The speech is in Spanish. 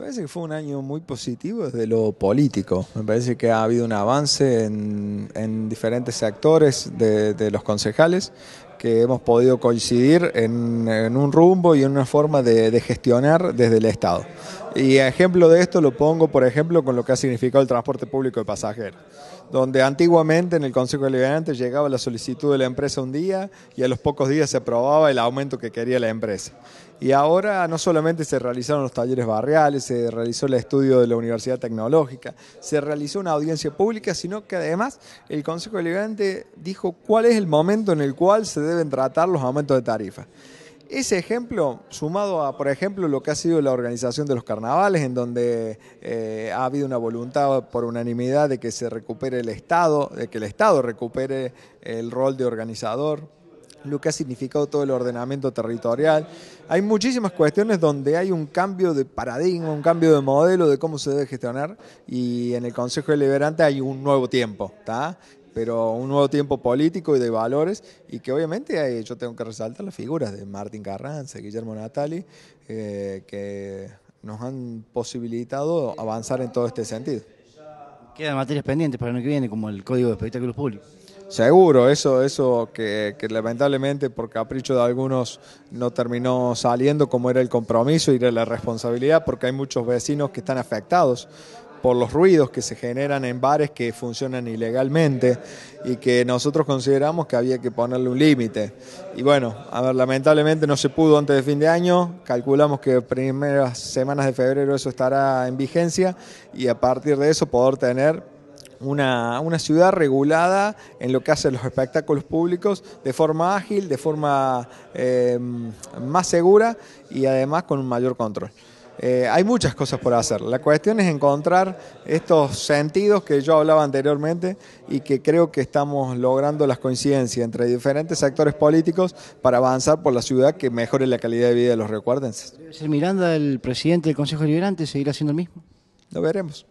Me parece que fue un año muy positivo desde lo político. Me parece que ha habido un avance en, diferentes sectores de, los concejales que hemos podido coincidir en, un rumbo y en una forma de, gestionar desde el Estado. Y ejemplo de esto lo pongo, por ejemplo, con lo que ha significado el transporte público de pasajeros, donde antiguamente en el Consejo Deliberante llegaba la solicitud de la empresa un día y a los pocos días se aprobaba el aumento que quería la empresa. Y ahora no solamente se realizaron los talleres barriales, se realizó el estudio de la Universidad Tecnológica, se realizó una audiencia pública, sino que además el Consejo Deliberante dijo cuál es el momento en el cual se debe deben tratar los aumentos de tarifa. Ese ejemplo, sumado a, por ejemplo, lo que ha sido la organización de los carnavales, en donde eh, ha habido una voluntad por unanimidad de que se recupere el Estado, de que el Estado recupere el rol de organizador, lo que ha significado todo el ordenamiento territorial. Hay muchísimas cuestiones donde hay un cambio de paradigma, un cambio de modelo de cómo se debe gestionar y en el Consejo Deliberante hay un nuevo tiempo, ¿está? pero un nuevo tiempo político y de valores, y que obviamente hay, eh, yo tengo que resaltar las figuras de Martín Carranza, Guillermo Natali, eh, que nos han posibilitado avanzar en todo este sentido. Quedan materias pendientes para el año que viene, como el Código de Espectáculos Públicos. Seguro, eso, eso que, lamentablemente por capricho de algunos no terminó saliendo como era el compromiso y la responsabilidad, porque hay muchos vecinos que están afectados por los ruidos que se generan en bares que funcionan ilegalmente y que nosotros consideramos que había que ponerle un límite. Y bueno, a ver, lamentablemente no se pudo antes de fin de año, calculamos que primeras semanas de febrero eso estará en vigencia y a partir de eso poder tener una, ciudad regulada en lo que hace los espectáculos públicos de forma ágil, de forma eh, más segura y además con un mayor control. Eh, hay muchas cosas por hacer. La cuestión es encontrar estos sentidos que yo hablaba anteriormente y que creo que estamos logrando las coincidencias entre diferentes actores políticos para avanzar por la ciudad que mejore la calidad de vida de los recuerdenses. ¿Debe Miranda el presidente del Consejo Liberante seguirá haciendo el mismo? Lo veremos.